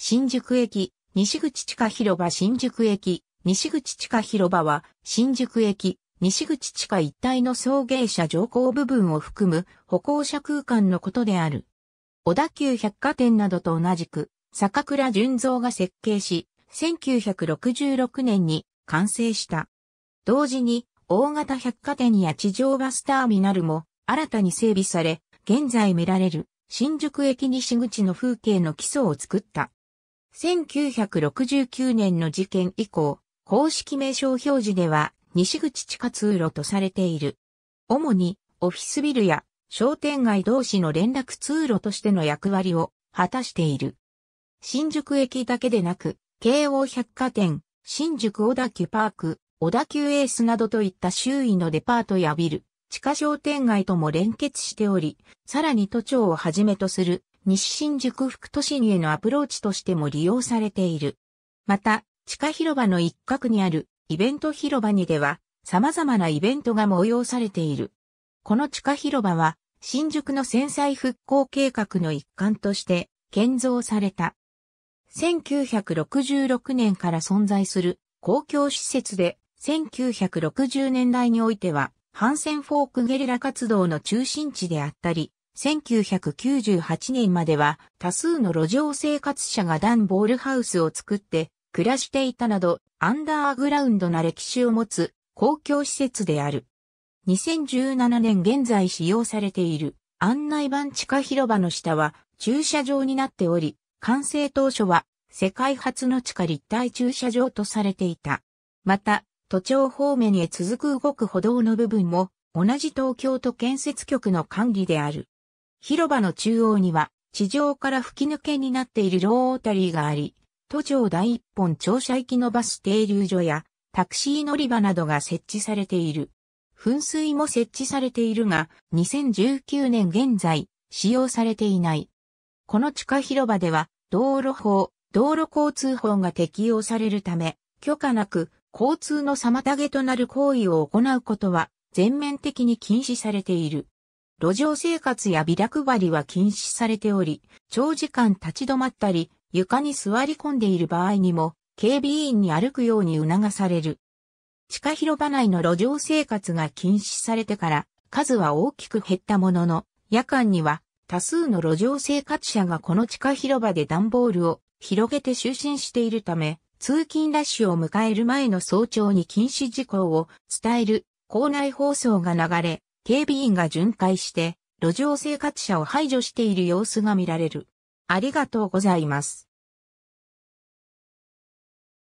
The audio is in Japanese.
新宿駅、西口地下広場新宿駅、西口地下広場は、新宿駅、西口地下一帯の送迎車乗降部分を含む歩行者空間のことである。小田急百貨店などと同じく、坂倉純三が設計し、1966年に完成した。同時に、大型百貨店や地上バスターミナルも新たに整備され、現在見られる新宿駅西口の風景の基礎を作った。1969年の事件以降、公式名称表示では西口地下通路とされている。主にオフィスビルや商店街同士の連絡通路としての役割を果たしている。新宿駅だけでなく、京王百貨店、新宿小田急パーク、小田急エースなどといった周囲のデパートやビル、地下商店街とも連結しており、さらに都庁をはじめとする西新宿副都心へのアプローチとしても利用されている。また、地下広場の一角にあるイベント広場にでは様々なイベントが催されている。この地下広場は新宿の戦災復興計画の一環として建造された。1966年から存在する公共施設で1960年代においては反戦フォークゲリラ活動の中心地であったり、1998年までは多数の路上生活者が段ボールハウスを作って暮らしていたなどアンダーグラウンドな歴史を持つ公共施設である。2017年現在使用されている案内板地下広場の下は駐車場になっており、完成当初は世界初の地下立体駐車場とされていた。また、都庁方面へ続く動く歩道の部分も同じ東京都建設局の管理である。広場の中央には、地上から吹き抜けになっているロータリーがあり、都庁第一本庁舎行きのバス停留所や、タクシー乗り場などが設置されている。噴水も設置されているが、2019年現在、使用されていない。この地下広場では、道路法、道路交通法が適用されるため、許可なく、交通の妨げとなる行為を行うことは、全面的に禁止されている。路上生活やビラ配りは禁止されており、長時間立ち止まったり、床に座り込んでいる場合にも、警備員に歩くように促される。地下広場内の路上生活が禁止されてから、数は大きく減ったものの、夜間には多数の路上生活者がこの地下広場で段ボールを広げて就寝しているため、通勤ラッシュを迎える前の早朝に禁止事項を伝える校内放送が流れ、警備員が巡回して、路上生活者を排除している様子が見られる。ありがとうございます。